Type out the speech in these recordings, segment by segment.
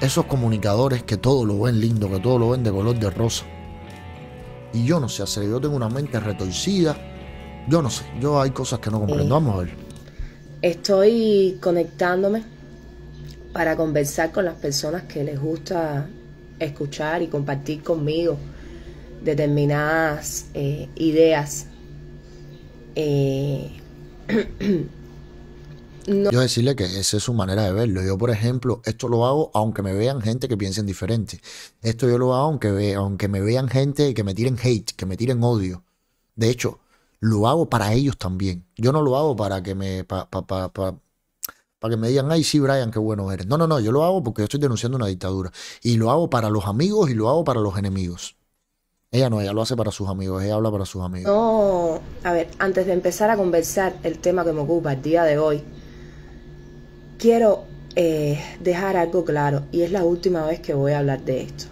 esos comunicadores que todo lo ven lindo, que todo lo ven de color de rosa. Y yo no sé yo tengo una mente retorcida. Yo no sé, yo hay cosas que no comprendo. Vamos a ver. Estoy conectándome para conversar con las personas que les gusta escuchar y compartir conmigo determinadas eh, ideas. Eh, Yo decirle que esa es su manera de verlo. Yo, por ejemplo, esto lo hago aunque me vean gente que piensen diferente. Esto yo lo hago aunque, aunque me vean gente que me tiren hate, que me tiren odio. De hecho, lo hago para ellos también. Yo no lo hago para que me... para que me digan, ay, sí, Brian, qué bueno eres. No, no, no, yo lo hago porque yo estoy denunciando una dictadura. Y lo hago para los amigos y lo hago para los enemigos. Ella no, ella lo hace para sus amigos, ella habla para sus amigos. No, a ver, antes de empezar a conversar el tema que me ocupa el día de hoy, quiero eh, dejar algo claro y es la última vez que voy a hablar de esto.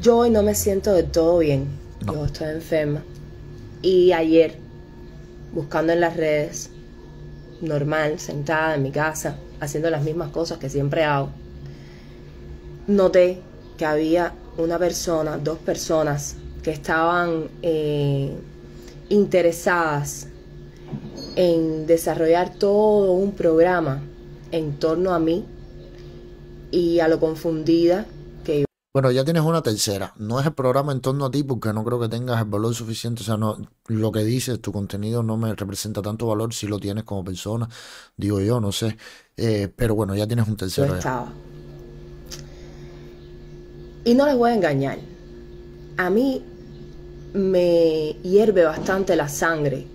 Yo hoy no me siento de todo bien. Yo estoy enferma. Y ayer, buscando en las redes, normal, sentada en mi casa, haciendo las mismas cosas que siempre hago, noté que había una persona, dos personas que estaban eh, interesadas en desarrollar todo un programa en torno a mí y a lo confundida que yo. Bueno, ya tienes una tercera. No es el programa en torno a ti porque no creo que tengas el valor suficiente. O sea, no, lo que dices, tu contenido no me representa tanto valor si lo tienes como persona. Digo yo, no sé. Eh, pero bueno, ya tienes un tercero. Y no les voy a engañar. A mí me hierve bastante la sangre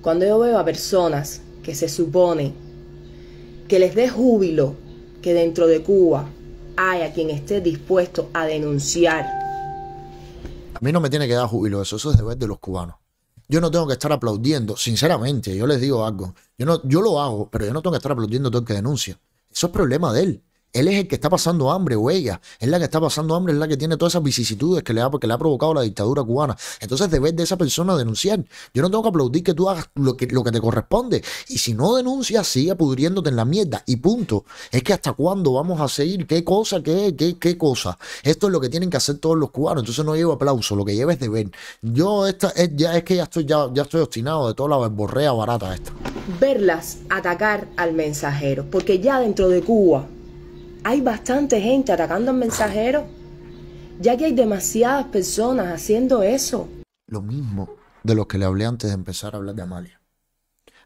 cuando yo veo a personas que se supone que les dé júbilo que dentro de Cuba haya quien esté dispuesto a denunciar. A mí no me tiene que dar júbilo eso, eso es deber de los cubanos. Yo no tengo que estar aplaudiendo, sinceramente, yo les digo algo. Yo, no, yo lo hago, pero yo no tengo que estar aplaudiendo todo el que denuncia. Eso es problema de él. Él es el que está pasando hambre, o ella. Es la que está pasando hambre, es la que tiene todas esas vicisitudes que le ha, ha provocado la dictadura cubana. Entonces deber de esa persona denunciar. Yo no tengo que aplaudir que tú hagas lo que, lo que te corresponde. Y si no denuncias, sigue pudriéndote en la mierda. Y punto. Es que hasta cuándo vamos a seguir, qué cosa, qué, qué, cosa. Esto es lo que tienen que hacer todos los cubanos. Entonces no llevo aplauso, lo que llevo es deber. Yo es, ya que ya estoy, ya, ya estoy obstinado de toda la borrea barata esta. Verlas atacar al mensajero, porque ya dentro de Cuba hay bastante gente atacando al mensajero, ya que hay demasiadas personas haciendo eso. Lo mismo de los que le hablé antes de empezar a hablar de Amalia.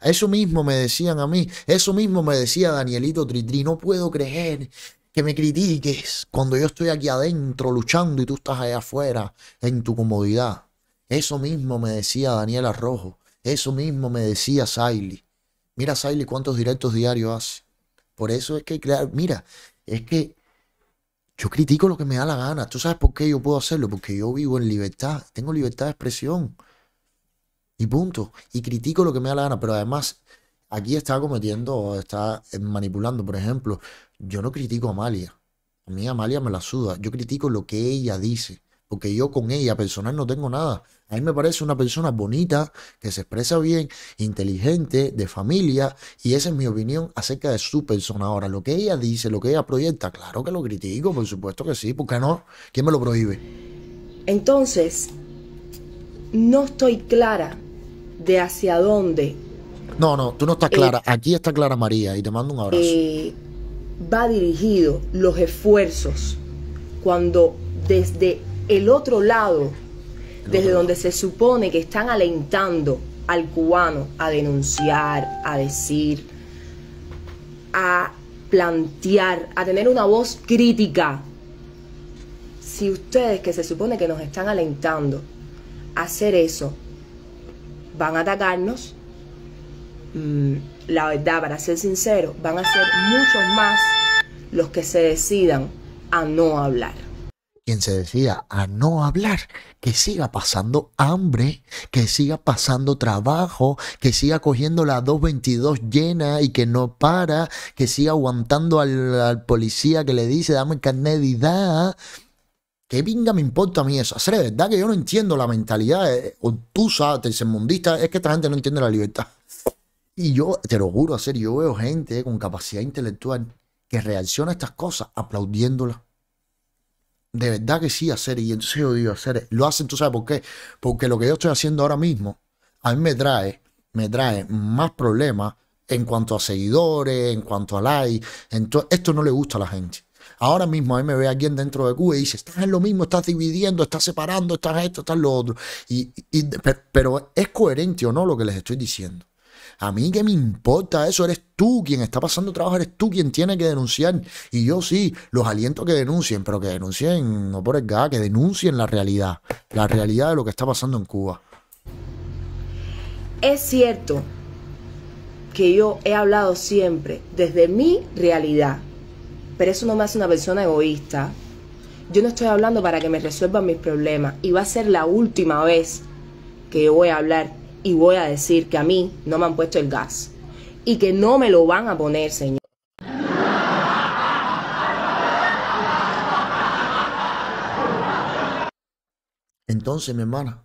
Eso mismo me decían a mí, eso mismo me decía Danielito Tritri, no puedo creer que me critiques cuando yo estoy aquí adentro luchando y tú estás allá afuera en tu comodidad. Eso mismo me decía Daniela Rojo, eso mismo me decía Saily. Mira Saily cuántos directos diarios hace. Por eso es que, mira, es que yo critico lo que me da la gana. ¿Tú sabes por qué yo puedo hacerlo? Porque yo vivo en libertad, tengo libertad de expresión. Y punto. Y critico lo que me da la gana, pero además aquí está cometiendo, está eh, manipulando. Por ejemplo, yo no critico a Amalia. A mí Amalia me la suda. Yo critico lo que ella dice porque yo con ella personal no tengo nada. A mí me parece una persona bonita, que se expresa bien, inteligente, de familia, y esa es mi opinión acerca de su persona. Ahora, lo que ella dice, lo que ella proyecta, claro que lo critico, por supuesto que sí, porque no? ¿Quién me lo prohíbe? Entonces, no estoy clara de hacia dónde. No, no, tú no estás eh, clara. Aquí está clara María y te mando un abrazo. Eh, va dirigido los esfuerzos cuando desde el otro lado, desde donde se supone que están alentando al cubano a denunciar, a decir, a plantear, a tener una voz crítica. Si ustedes que se supone que nos están alentando a hacer eso, van a atacarnos, mm, la verdad, para ser sincero, van a ser muchos más los que se decidan a no hablar quien se decida a no hablar, que siga pasando hambre, que siga pasando trabajo, que siga cogiendo la 222 llena y que no para, que siga aguantando al, policía que le dice, dame el carnet de edad. venga me importa a mí eso? Hacer verdad que yo no entiendo la mentalidad eh, obtusa, tercermundista, es que esta gente no entiende la libertad. Y yo, te lo juro, hacer, yo veo gente con capacidad intelectual que reacciona a estas cosas aplaudiéndolas de verdad que sí hacer, y entonces yo digo hacer, lo hacen, tú sabes por qué, porque lo que yo estoy haciendo ahora mismo, a mí me trae, me trae más problemas en cuanto a seguidores, en cuanto a like, entonces esto no le gusta a la gente. Ahora mismo a mí me ve alguien dentro de Q y dice, estás en lo mismo, estás dividiendo, estás separando, estás esto, estás lo otro. Y, pero es coherente o no lo que les estoy diciendo. A mí que me importa eso, eres tú quien está pasando trabajo, eres tú quien tiene que denunciar. Y yo sí, los aliento a que denuncien, pero que denuncien, no por el gas, que denuncien la realidad, la realidad de lo que está pasando en Cuba. Es cierto que yo he hablado siempre desde mi realidad, pero eso no me hace una persona egoísta. Yo no estoy hablando para que me resuelvan mis problemas y va a ser la última vez que yo voy a hablar y voy a decir que a mí no me han puesto el gas y que no me lo van a poner, Señor. Entonces, mi hermana,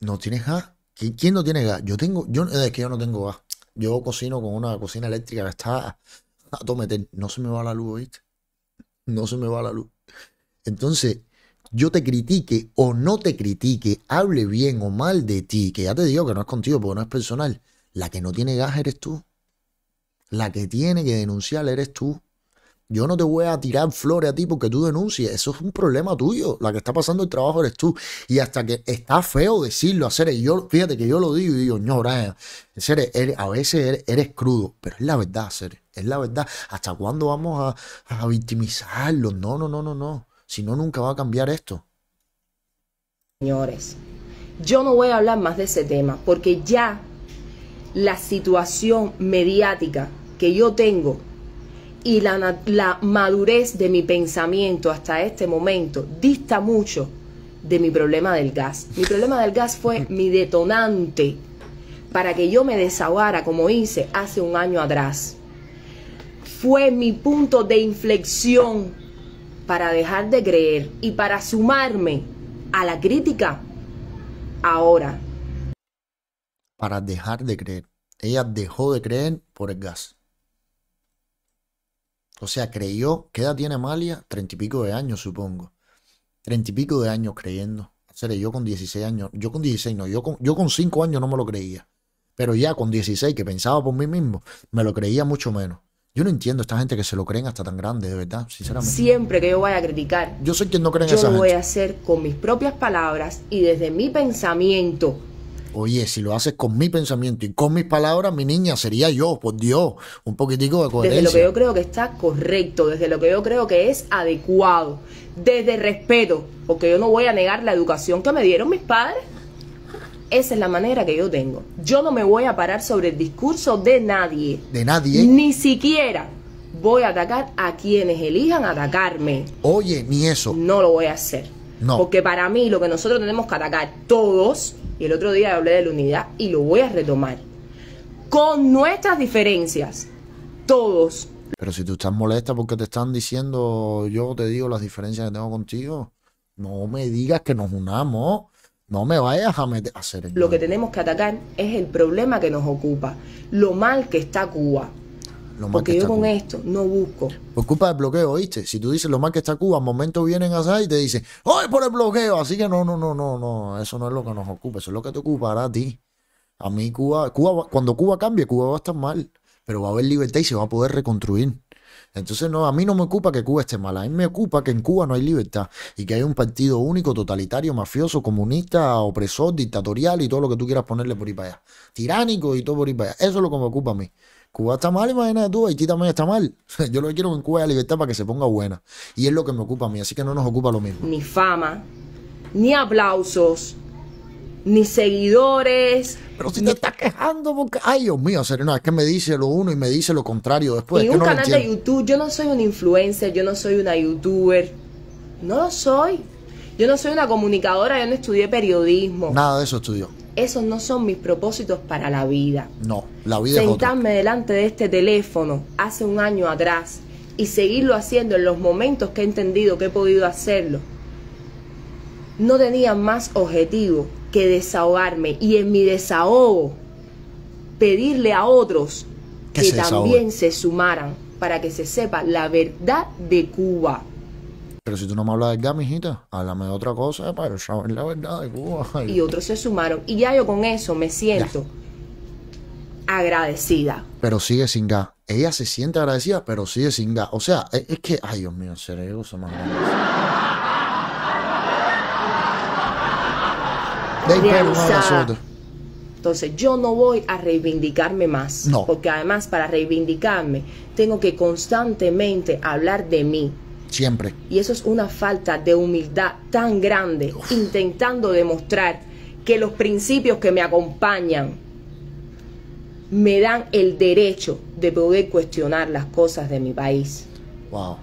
¿no tienes gas? ¿Quién no tiene gas? Yo tengo, yo, es que yo no tengo gas. Yo cocino con una cocina eléctrica que está a No se me va la luz, ¿viste? No se me va la luz. Entonces, yo te critique o no te critique, hable bien o mal de ti, que ya te digo que no es contigo porque no es personal, la que no tiene gas eres tú. La que tiene que denunciar eres tú. Yo no te voy a tirar flores a ti porque tú denuncies. Eso es un problema tuyo. La que está pasando el trabajo eres tú. Y hasta que está feo decirlo, hacer. yo, fíjate que yo lo digo y digo, no, Brian, a veces eres, crudo, pero es la verdad, hacer. Es la verdad. ¿Hasta cuándo vamos a, a victimizarlo? No, no, no, no, no. Si no, nunca va a cambiar esto. Señores, yo no voy a hablar más de ese tema porque ya la situación mediática que yo tengo y la, madurez de mi pensamiento hasta este momento dista mucho de mi problema del gas. Mi problema del gas fue mi detonante para que yo me desahogara como hice hace un año atrás. Fue mi punto de inflexión para dejar de creer y para sumarme a la crítica ahora. Para dejar de creer. Ella dejó de creer por el gas. O sea, creyó, ¿qué edad tiene Amalia? Treinta y pico de años, supongo. Treinta y pico de años creyendo. Seré yo con 16 años, yo con 16 no, yo con, yo con 5 años no me lo creía. Pero ya con 16, que pensaba por mí mismo, me lo creía mucho menos. Yo no entiendo esta gente que se lo creen hasta tan grande, de verdad, sinceramente. Siempre que yo vaya a criticar, yo soy quien no cree en yo lo voy a hacer con mis propias palabras y desde mi pensamiento. Oye, si lo haces con mi pensamiento y con mis palabras, mi niña, sería yo, por Dios, un poquitico de coherencia. Desde lo que yo creo que está correcto, desde lo que yo creo que es adecuado, desde respeto, porque yo no voy a negar la educación que me dieron mis padres. Esa es la manera que yo tengo. Yo no me voy a parar sobre el discurso de nadie. De nadie. Ni siquiera voy a atacar a quienes elijan atacarme. Oye, ni eso. No lo voy a hacer. No. Porque para mí lo que nosotros tenemos que atacar todos, y el otro día hablé de la unidad y lo voy a retomar, con nuestras diferencias, todos. Pero si tú estás molesta porque te están diciendo, yo te digo las diferencias que tengo contigo, no me digas que nos unamos. No me vayas a, meter, a hacer. Lo que tenemos que atacar es el problema que nos ocupa, lo mal que está Cuba. Porque yo con esto no busco. Por culpa del bloqueo, ¿oíste? Si tú dices lo mal que está Cuba, al momento vienen allá y te dicen, ¡Ay, por el bloqueo! Así que no, no, no, no, no, eso no es lo que nos ocupa, eso es lo que te ocupará a ti. A mí Cuba, Cuba cuando Cuba cambie, Cuba va a estar mal, pero va a haber libertad y se va a poder reconstruir. Entonces, no, a mí no me ocupa que Cuba esté mal a mí me ocupa que en Cuba no hay libertad y que hay un partido único, totalitario, mafioso, comunista, opresor, dictatorial y todo lo que tú quieras ponerle por ahí para allá. Tiránico y todo por ahí para allá. Eso es lo que me ocupa a mí. Cuba está mal, imagínate tú, Haití también está mal. Yo lo que quiero en Cuba haya libertad para que se ponga buena. Y es lo que me ocupa a mí, así que no nos ocupa lo mismo. Ni fama, ni aplausos, ni seguidores. Pero si te estás quejando porque, ay Dios mío, Serena, es que me dice lo uno y me dice lo contrario después. un canal de YouTube, yo no soy una influencer, yo no soy una youtuber. No lo soy. Yo no soy una comunicadora, yo no estudié periodismo. Nada de eso estudió. Esos no son mis propósitos para la vida. No, la vida Sentarme delante de este teléfono hace un año atrás y seguirlo haciendo en los momentos que he entendido que he podido hacerlo. No tenía más objetivo que desahogarme y en mi desahogo pedirle a otros que, también se sumaran para que se sepa la verdad de Cuba. Pero si tú no me hablas de gas, mijita háblame de otra cosa para saber la verdad de Cuba. Y otros se sumaron. Y ya yo con eso me siento agradecida. Pero sigue sin gas. Ella se siente agradecida, pero sigue sin gas. O sea, es, que, ay Dios mío, cerebro Entonces yo no voy a reivindicarme más, porque además para reivindicarme tengo que constantemente hablar de mí. Siempre. Y eso es una falta de humildad tan grande, intentando demostrar que los principios que me acompañan me dan el derecho de poder cuestionar las cosas de mi país. Wow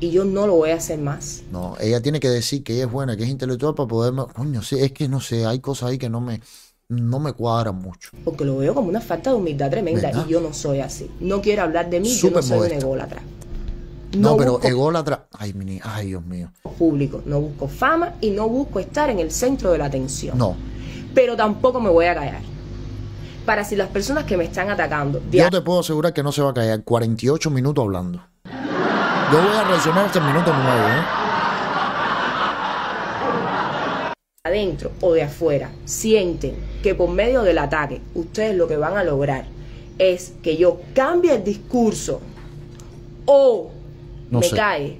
y yo no lo voy a hacer más. No, ella tiene que decir que ella es buena, que es intelectual para poder, coño, sí, es que no sé, hay cosas ahí que no me no me cuadran mucho. Porque lo veo como una falta de humildad tremenda y yo no soy así. No quiero hablar de mí, yo no soy un ególatra. No, pero ególatra, ay, mini, ay, Dios mío. Público, no busco fama y no busco estar en el centro de la atención. No. Pero tampoco me voy a callar para si las personas que me están atacando. Yo te puedo asegurar que no se va a callar 48 minutos hablando. Yo voy a reaccionar este minuto nuevo. ¿eh? Adentro o de afuera, sienten que por medio del ataque, ustedes lo que van a lograr es que yo cambie el discurso o me cae.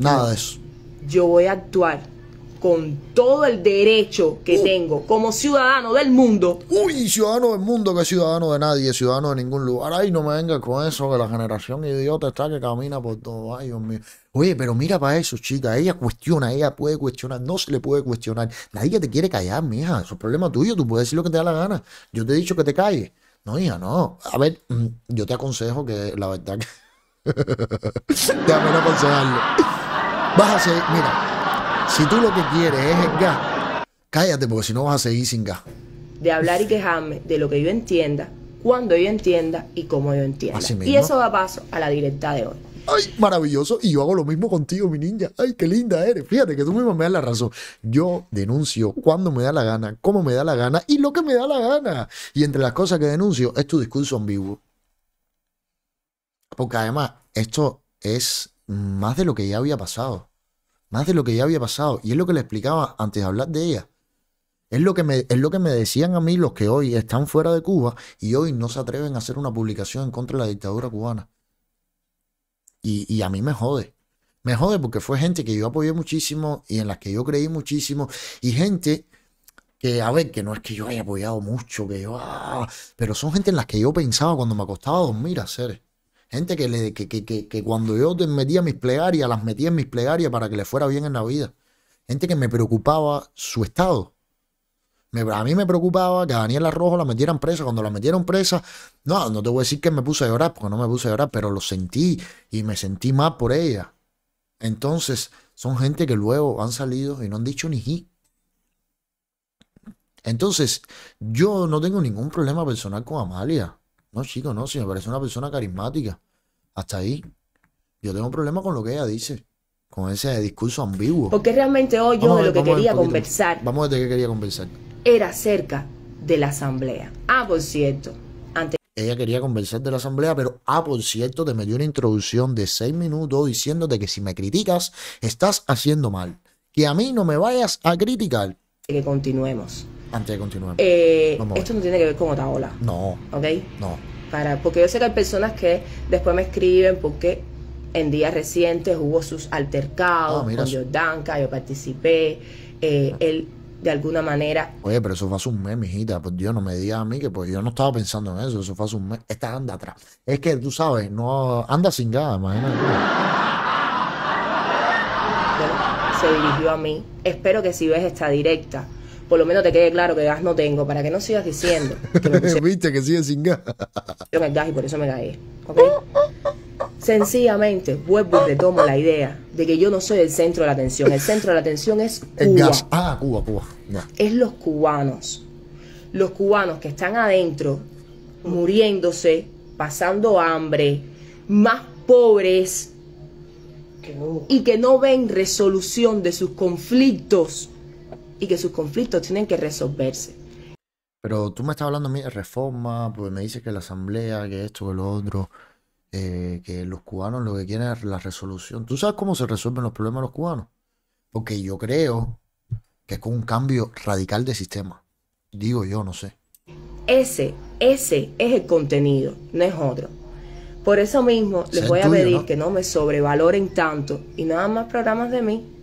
Nada de eso. Yo voy a actuar con todo el derecho que uh. tengo como ciudadano del mundo. Uy, ciudadano del mundo, que ciudadano de nadie, ciudadano de ningún lugar. Ay, no me vengas con eso, que la generación idiota está que camina por todo. Ay, Dios mío. Oye, pero mira para eso, chica. Ella cuestiona, ella puede cuestionar, no se le puede cuestionar. Nadie te quiere callar, mija. Eso es problema tuyo, tú puedes decir lo que te da la gana. Yo te he dicho que te calles. No, hija, no. A ver, mm, yo te aconsejo que la verdad que. Déjame no aconsejarlo. Bájase, mira. Si tú lo que quieres es el gas, cállate porque si no vas a seguir sin gas. De hablar y quejarme de lo que yo entienda, cuando yo entienda y cómo yo entienda. Y eso va paso a la directa de hoy. Ay, maravilloso. Y yo hago lo mismo contigo, mi niña. Ay, qué linda eres. Fíjate que tú misma me das la razón. Yo denuncio cuando me da la gana, cómo me da la gana y lo que me da la gana. Y entre las cosas que denuncio es tu discurso ambiguo. Porque además, esto es más de lo que ya había pasado más de lo que ya había pasado. Y es lo que le explicaba antes de hablar de ella. Es lo, que me, es lo que me decían a mí los que hoy están fuera de Cuba y hoy no se atreven a hacer una publicación en contra de la dictadura cubana. Y, a mí me jode. Me jode porque fue gente que yo apoyé muchísimo y en las que yo creí muchísimo. Y gente que, a ver, que no es que yo haya apoyado mucho, que yo, ah, pero son gente en las que yo pensaba cuando me acostaba a dormir, a hacer. Gente que, le, que, cuando yo metía mis plegarias, las metía en mis plegarias para que le fuera bien en la vida. Gente que me preocupaba su estado. a mí me preocupaba que a Daniela Rojo la metieran presa. Cuando la metieron presa, no, no te voy a decir que me puse a llorar, porque no me puse a llorar, pero lo sentí y me sentí mal por ella. Entonces, son gente que luego han salido y no han dicho ni ji. Entonces, yo no tengo ningún problema personal con Amalia. No, chico, no, si me parece una persona carismática. Hasta ahí. Yo tengo un problema con lo que ella dice, con ese discurso ambiguo. Porque realmente hoy yo de lo que quería conversar. Vamos a de qué quería conversar. Era acerca de la asamblea. Ah, por cierto. Ella quería conversar de la asamblea, pero ah, por cierto, te me dio una introducción de seis minutos diciéndote que si me criticas, estás haciendo mal. Que a mí no me vayas a criticar. Que continuemos. Antes de continuar. Eh, esto no tiene que ver con otra ola. No. ¿Ok? No. Para, porque yo sé que hay personas que después me escriben porque en días recientes hubo sus altercados ah, con Jordanka, yo participé, eh, ah. él de alguna manera... Oye, pero eso fue hace un mes, mijita, pues Dios no me diga a mí que pues yo no estaba pensando en eso, eso fue hace un mes, esta anda atrás. Es que tú sabes, no anda sin nada, imagínate. se dirigió a mí, espero que si ves esta directa, por lo menos te quede claro que gas no tengo, para que no sigas diciendo. Viste que sigue sin gas. Yo gas y por eso me caí. Sencillamente vuelvo y retomo la idea de que yo no soy el centro de la atención. El centro de la atención es Cuba. Ah, Cuba, Cuba. Es los cubanos. Los cubanos que están adentro, muriéndose, pasando hambre, más pobres, y que no ven resolución de sus conflictos y que sus conflictos tienen que resolverse. Pero tú me estás hablando de reforma, porque me dices que la asamblea, que esto, que lo otro, eh, que los cubanos lo que quieren es la resolución. ¿Tú sabes cómo se resuelven los problemas de los cubanos? Porque yo creo que es con un cambio radical de sistema. Digo yo, no sé. Ese, ese es el contenido, no es otro. Por eso mismo les voy a pedir que no me sobrevaloren tanto y nada más programas de mí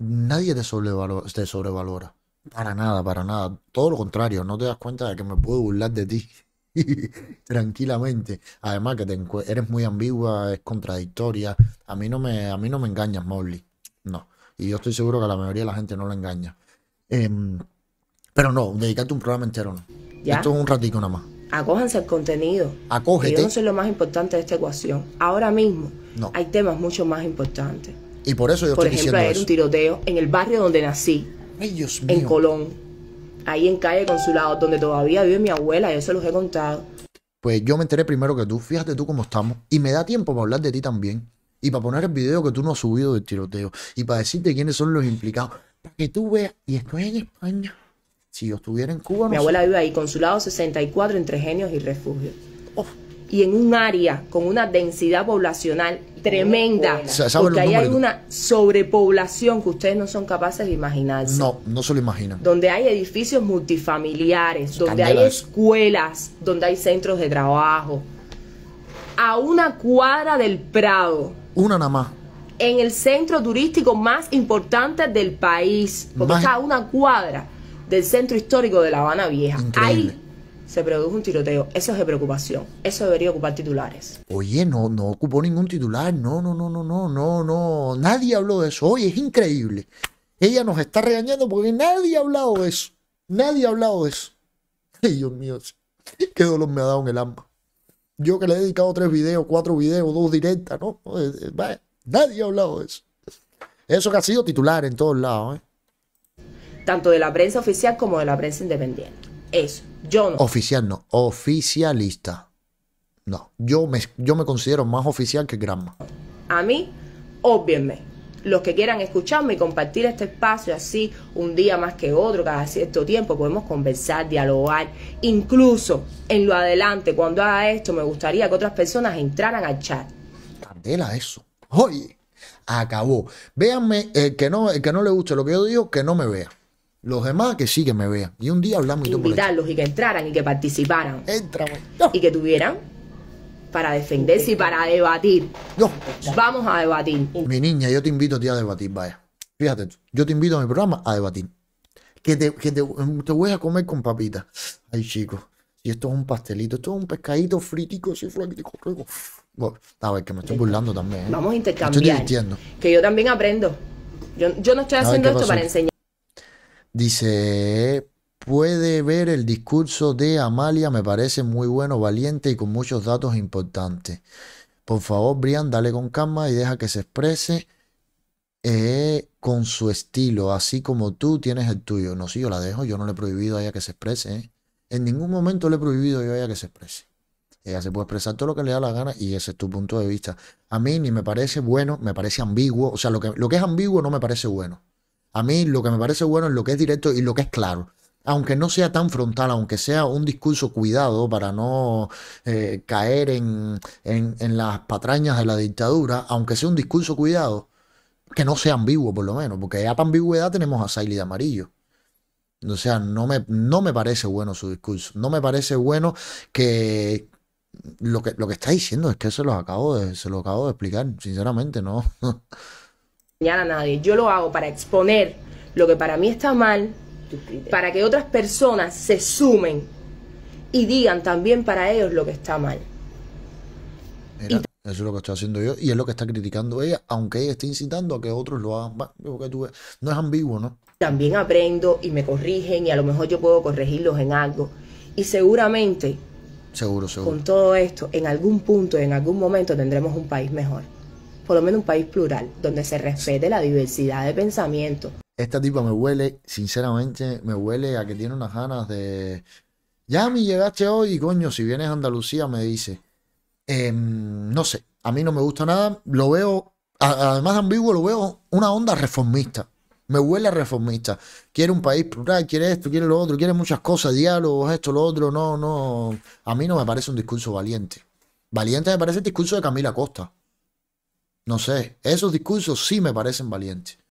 nadie te sobrevalora, te sobrevalora. Para nada, para nada. Todo lo contrario, no te das cuenta de que me puedo burlar de ti tranquilamente. Además que te eres muy ambigua, es contradictoria. A mí no me, a mí no me engañas, Molly No. Y yo estoy seguro que a la mayoría de la gente no la engaña. Em, pero no, dedicarte un programa entero no. Esto es un ratico nada más. Acójanse al contenido. Acógete. yo no lo más importante de esta ecuación. Ahora mismo hay temas mucho más importantes. Y por eso yo por estoy ejemplo, diciendo un tiroteo en el barrio donde nací, en Colón, ahí en calle Consulado, donde todavía vive mi abuela, yo se los he contado. Pues yo me enteré primero que tú, fíjate tú cómo estamos, y me da tiempo para hablar de ti también, y para poner el video que tú no has subido del tiroteo, y para decirte quiénes son los implicados, para que tú veas, y estoy en España. Si yo estuviera en Cuba, Mi abuela vive ahí, Consulado 64, entre genios y refugios y en un área con una densidad poblacional tremenda, porque ahí hay una sobrepoblación que ustedes no son capaces de imaginarse. No, no se lo imaginan. Donde hay edificios multifamiliares, donde hay escuelas, donde hay centros de trabajo. A una cuadra del Prado. Una nada más en el centro turístico más importante del país, porque está a una cuadra del centro histórico de La Habana Vieja. Hay se produjo un tiroteo. Eso es de preocupación. Eso debería ocupar titulares. Oye, no, no ocupó ningún titular. No, no, no, no, no, no, no. Nadie habló de eso. Oye, es increíble. Ella nos está regañando porque nadie ha hablado de eso. Nadie ha hablado de eso. Dios mío, qué dolor me ha dado en el alma. Yo que le he dedicado tres videos, cuatro videos, dos directas, ¿no? Eh, eh, nadie ha hablado de eso. Eso que ha sido titular en todos lados, ¿eh? Tanto de la prensa oficial como de la prensa independiente. Eso, yo no. Oficial no, oficialista. No, yo me, yo me considero más oficial que Granma. A mí, óbvienme. Los que quieran escucharme y compartir este espacio así, un día más que otro, cada cierto tiempo, podemos conversar, dialogar. Incluso en lo adelante, cuando haga esto, me gustaría que otras personas entraran al chat. Candela, eso. Oye, acabó. Véanme, eh, que no, el que no le guste lo que yo digo, que no me vea. Los demás que sí que me vean. Y un día hablamos y Invitarlos y que entraran y que participaran. Entra, Y que tuvieran para defenderse y para debatir. No. Vamos a debatir. Mi niña, yo te invito a ti a debatir, vaya. Fíjate tú, yo te invito a mi programa a debatir. Que te, voy a comer con papita. Ay, chicos. Y esto es un pastelito, esto es un pescadito fritico, así frítico. a ver, que me estoy burlando también. ¿eh? Vamos a intercambiar. estoy divirtiendo. Que yo también aprendo. yo no estoy haciendo esto para enseñar. Dice, puede ver el discurso de Amalia, me parece muy bueno, valiente y con muchos datos importantes. Por favor, Brian, dale con calma y deja que se exprese eh, con su estilo, así como tú tienes el tuyo. No, si yo la dejo, yo no le he prohibido a ella que se exprese. ¿eh? En ningún momento le he prohibido yo a ella que se exprese. Ella se puede expresar todo lo que le da la gana y ese es tu punto de vista. A mí ni me parece bueno, me parece ambiguo. O sea, lo que, lo que es ambiguo no me parece bueno. A mí lo que me parece bueno es lo que es directo y lo que es claro aunque no sea tan frontal, aunque sea un discurso cuidado para no eh, caer en, en, las patrañas de la dictadura, aunque sea un discurso cuidado, que no sea ambiguo por lo menos, porque ya ambigüedad tenemos a y de amarillo. O sea, no me, no me parece bueno su discurso, no me parece bueno que, lo que lo que está diciendo es que se lo acabo de, se lo acabo de explicar, sinceramente, no. a nadie. Yo lo hago para exponer lo que para mí está mal, para que otras personas se sumen y digan también para ellos lo que está mal. eso es lo que estoy haciendo yo y es lo que está criticando ella, aunque ella esté incitando a que otros lo hagan. No es ambiguo, ¿no? También aprendo y me corrigen y a lo mejor yo puedo corregirlos en algo. Y seguramente, seguro, con todo esto, en algún punto, en algún momento tendremos un país mejor por lo menos un país plural, donde se respete la diversidad de pensamiento. Esta tipa me huele, sinceramente, me huele a que tiene unas ganas de... Ya me llegaste hoy, coño, si vienes a Andalucía, me dice. Em, no sé, a mí no me gusta nada, lo veo, además ambiguo, lo veo una onda reformista. Me huele a reformista. Quiere un país plural, quiere esto, quiere lo otro, quiere muchas cosas, diálogos, esto, lo otro. No, no. A mí no me parece un discurso valiente. Valiente me parece el discurso de Camila Costa. No sé, esos discursos sí me parecen valientes.